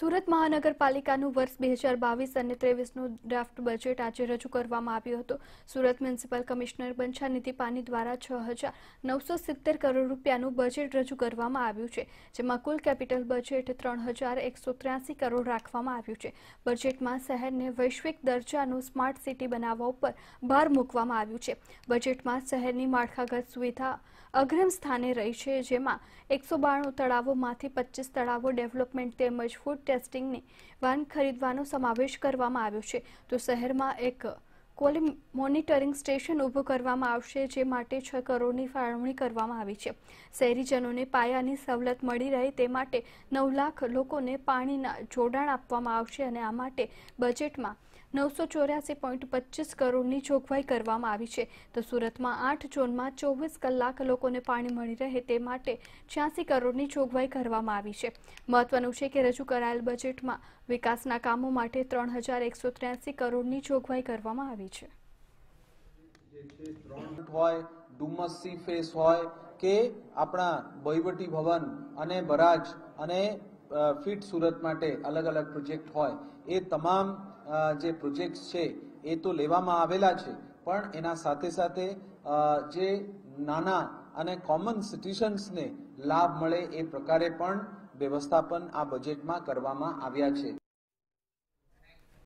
સુરત મહાનગરપાલિકાનું વર્ષ બે હજાર બાવીસ અને ત્રેવીસનું ડ્રાફ્ટ બજેટ આજે રજૂ કરવામાં આવ્યું હતું સુરત મ્યુનિસિપલ કમિશનર બંછાનિધિ પાની દ્વારા છ હજાર નવસો સિત્તેર કરોડ રૂપિયાનું બજેટ રજૂ કરવામાં આવ્યું છે જેમાં કુલ કેપિટલ બજેટ ત્રણ હજાર એકસો ત્ર્યાસી કરોડ રાખવામાં આવ્યું છે બજેટમાં શહેરને વૈશ્વિક દરજાનું સ્માર્ટ સિટી બનાવવા ઉપર ભાર મૂકવામાં આવ્યું છે બજેટમાં શહેરની માળખાગત સુવિધા અગ્રિમ સ્થાને રહી છે જેમાં એકસો બાણું તળાવોમાંથી પચીસ તળાવો ડેવલપમેન્ટ તેમજ ફૂડ ટેસ્ટિંગને વાન ખરીદવાનો સમાવેશ કરવામાં આવ્યો છે તો શહેરમાં એક ક્વોલિટી મોનિટરિંગ સ્ટેશન ઊભું કરવામાં આવશે જે માટે છ કરોડની ફાળવણી કરવામાં આવી છે શહેરીજનોને પાયાની સવલત મળી રહે તે માટે નવ લાખ લોકોને પાણીના જોડાણ આપવામાં આવશે અને આ માટે બજેટમાં નવસો ચોર્યાસી પોઈન્ટ પચીસ કરોડની જોગવાઈ કરવામાં આવી છે તો સુરતમાં આઠ ઝોનમાં ચોવીસ કલાક લોકોને પાણી મળી રહે તે માટે છ્યાસી કરોડની જોગવાઈ કરવામાં આવી છે મહત્વનું છે કે રજૂ કરાયેલ બજેટમાં વિકાસના કામો માટે ત્રણ હજાર એકસો ત્ર્યાસી કરોડની જોગવાઈ કરવામાં આવી કરી છે હોય ડુમસ સી ફેસ હોય કે આપણા વહીવટી ભવન અને બરાજ અને ફિટ સુરત માટે અલગ અલગ પ્રોજેક્ટ હોય એ તમામ જે પ્રોજેક્ટ્સ છે એ તો લેવામાં આવેલા છે પણ એના સાથે સાથે જે નાના અને કોમન સિટીઝન્સને લાભ મળે એ પ્રકારે પણ વ્યવસ્થાપન આ બજેટમાં કરવામાં આવ્યા છે